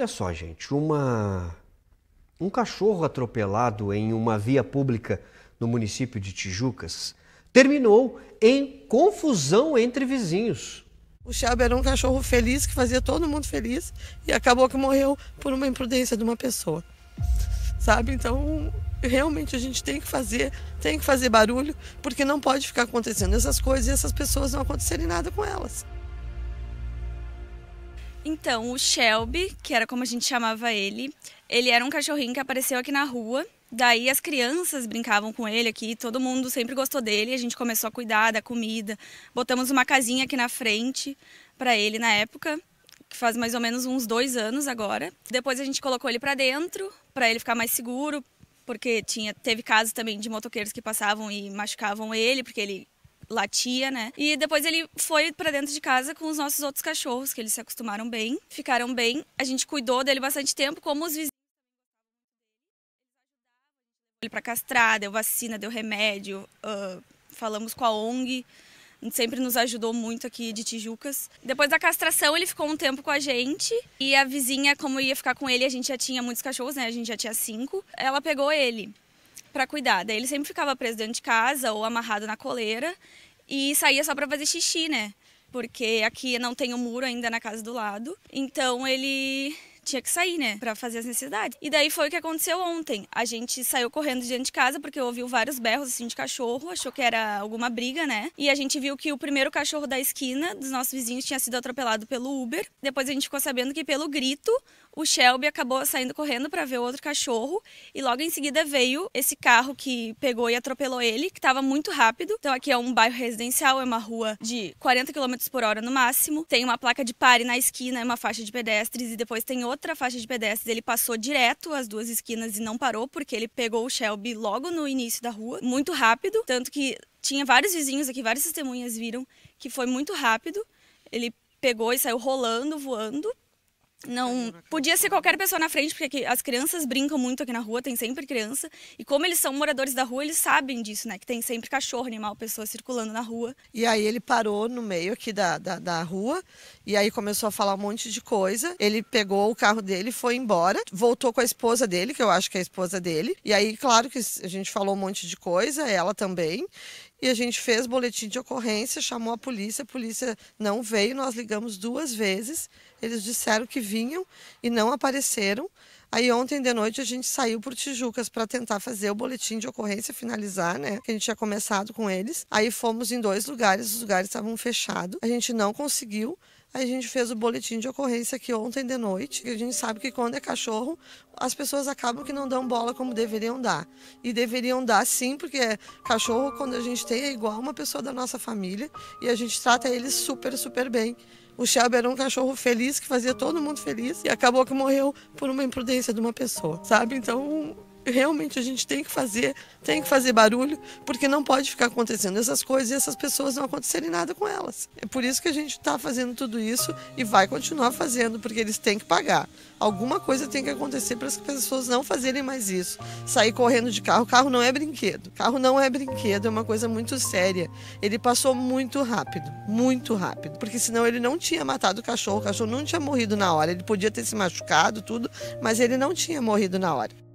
Olha só, gente, uma um cachorro atropelado em uma via pública no município de Tijucas terminou em confusão entre vizinhos. O Chabo era um cachorro feliz que fazia todo mundo feliz e acabou que morreu por uma imprudência de uma pessoa. Sabe? Então, realmente a gente tem que fazer, tem que fazer barulho, porque não pode ficar acontecendo essas coisas e essas pessoas não acontecerem nada com elas. Então, o Shelby, que era como a gente chamava ele, ele era um cachorrinho que apareceu aqui na rua. Daí as crianças brincavam com ele aqui, todo mundo sempre gostou dele. A gente começou a cuidar da comida, botamos uma casinha aqui na frente para ele na época, que faz mais ou menos uns dois anos agora. Depois a gente colocou ele para dentro, para ele ficar mais seguro, porque tinha teve casos também de motoqueiros que passavam e machucavam ele, porque ele latia, né? E depois ele foi para dentro de casa com os nossos outros cachorros, que eles se acostumaram bem, ficaram bem. A gente cuidou dele bastante tempo, como os vizinhos ele para castrar, deu vacina, deu remédio, uh, falamos com a ONG, sempre nos ajudou muito aqui de Tijucas. Depois da castração, ele ficou um tempo com a gente e a vizinha, como ia ficar com ele, a gente já tinha muitos cachorros, né? A gente já tinha cinco. Ela pegou ele para cuidar. Daí ele sempre ficava preso dentro de casa ou amarrado na coleira e saía só para fazer xixi, né? Porque aqui não tem o um muro ainda na casa do lado. Então ele tinha que sair, né, para fazer as necessidades. E daí foi o que aconteceu ontem. A gente saiu correndo diante de casa porque ouviu vários berros assim de cachorro, achou que era alguma briga, né? E a gente viu que o primeiro cachorro da esquina dos nossos vizinhos tinha sido atropelado pelo Uber. Depois a gente ficou sabendo que pelo grito o Shelby acabou saindo correndo para ver o outro cachorro e logo em seguida veio esse carro que pegou e atropelou ele, que estava muito rápido. Então aqui é um bairro residencial, é uma rua de 40 km por hora no máximo, tem uma placa de pare na esquina, é uma faixa de pedestres e depois tem outra outra faixa de pedestres, ele passou direto as duas esquinas e não parou, porque ele pegou o Shelby logo no início da rua, muito rápido. Tanto que tinha vários vizinhos aqui, várias testemunhas viram que foi muito rápido. Ele pegou e saiu rolando, voando não podia ser qualquer pessoa na frente, porque aqui, as crianças brincam muito aqui na rua, tem sempre criança. E como eles são moradores da rua, eles sabem disso, né? Que tem sempre cachorro, animal, pessoas circulando na rua. E aí ele parou no meio aqui da, da, da, rua e aí começou a falar um monte de coisa. Ele pegou o carro dele, foi embora, voltou com a esposa dele, que eu acho que é a esposa dele. E aí, claro que a gente falou um monte de coisa, ela também. E a gente fez boletim de ocorrência, chamou a polícia, a polícia não veio, nós ligamos duas vezes. Eles disseram que vinham e não apareceram Aí ontem de noite a gente saiu por Tijucas para tentar fazer o boletim de ocorrência, finalizar, né? Que a gente tinha começado com eles. Aí fomos em dois lugares, os lugares estavam fechados. A gente não conseguiu. Aí a gente fez o boletim de ocorrência aqui ontem de noite, a gente sabe que quando é cachorro, as pessoas acabam que não dão bola como deveriam dar. E deveriam dar sim, porque é cachorro, quando a gente tem, é igual uma pessoa da nossa família e a gente trata eles super, super bem. O Shelby era um cachorro feliz, que fazia todo mundo feliz, e acabou que morreu por uma imprudência de uma pessoa, sabe? Então realmente a gente tem que fazer, tem que fazer barulho, porque não pode ficar acontecendo essas coisas e essas pessoas não acontecerem nada com elas. É por isso que a gente está fazendo tudo isso e vai continuar fazendo, porque eles têm que pagar. Alguma coisa tem que acontecer para as pessoas não fazerem mais isso. Sair correndo de carro, carro não é brinquedo. Carro não é brinquedo, é uma coisa muito séria. Ele passou muito rápido, muito rápido, porque senão ele não tinha matado o cachorro, o cachorro não tinha morrido na hora. Ele podia ter se machucado, tudo, mas ele não tinha morrido na hora.